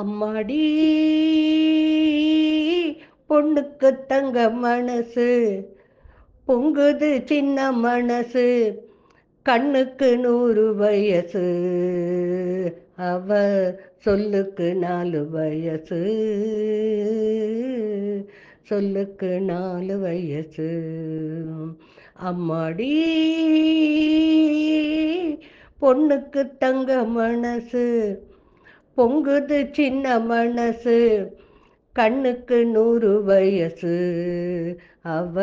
அம்மாடி பொண்ணுக்கு தங்க மனசு பொங்குது சின்ன மனசு கண்ணுக்கு நூறு வயசு அவ சொல்லுக்கு நாலு வயசு சொல்லுக்கு நாலு வயசு அம்மாடி பொண்ணுக்கு தங்க மனசு பொங்குது சின்ன மனசு கண்ணுக்கு நூறு வயசு அவ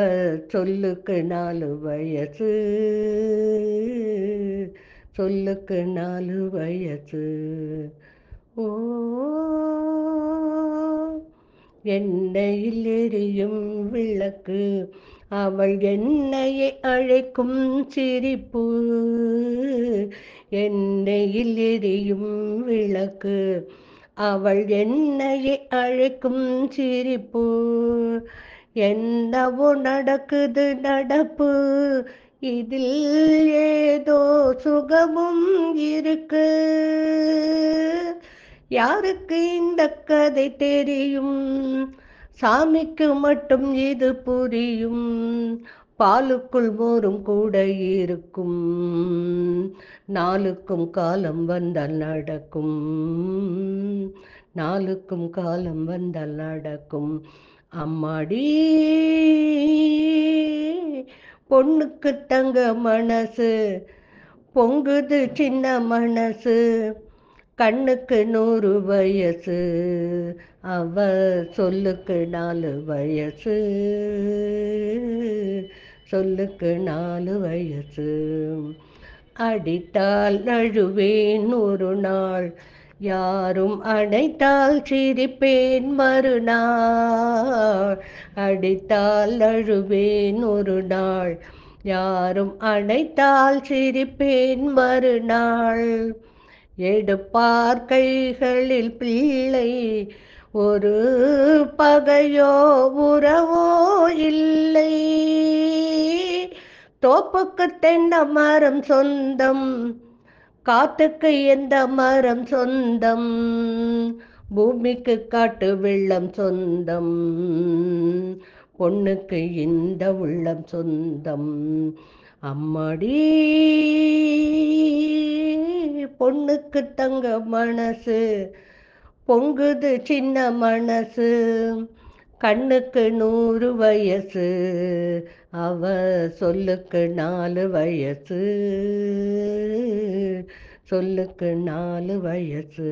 சொல்லுக்கு நாலு வயசு சொல்லுக்கு நாலு வயசு ஓ எண்ணெயில் எரியும் விளக்கு அவள் என்னையை அழைக்கும் சிரிப்பு என்னையில் எரியும் விளக்கு அவள் என்னையை அழைக்கும் சிரிப்பு என்னவோ நடக்குது நடப்பு இதில் ஏதோ சுகமும் இருக்கு யாருக்கு இந்த கதை தெரியும் சாமிக்கு மட்டும் இது புரியும் பாலுக்குள் மோரும் கூட இருக்கும் நாளுக்கும் காலம் வந்தால் நடக்கும் நாளுக்கும் காலம் வந்தால் நடக்கும் அம்மாடி பொண்ணுக்கு தங்க மனசு பொங்குது சின்ன மனசு கண்ணுக்கு நூறு வயசு அவ சொல்லுக்கு நாலு வயசு சொல்லுக்கு நாலு வயசு அடித்தால் நழுவேன் ஒரு நாள் யாரும் அடைத்தால் சிரிப்பேன் மறுநாள் அடித்தால் அழுவேன் ஒரு நாள் யாரும் அடைத்தால் சிரிப்பேன் மறுநாள் எடுப்பார் கைகளில் பிள்ளை ஒரு பகையோ உறவோ இல்லை தோப்புக்கு தென்ன மரம் சொந்தம் காத்துக்கு எந்த மரம் சொந்தம் பூமிக்கு காட்டு வெள்ளம் சொந்தம் பொண்ணுக்கு இந்த உள்ளம் சொந்தம் அம்மாடி பொண்ணுக்கு தங்க மனசு பொங்குது சின்ன மனசு கண்ணுக்கு நூறு வயசு அவ சொல்லுக்கு நாலு வயசு சொல்லுக்கு நாலு வயசு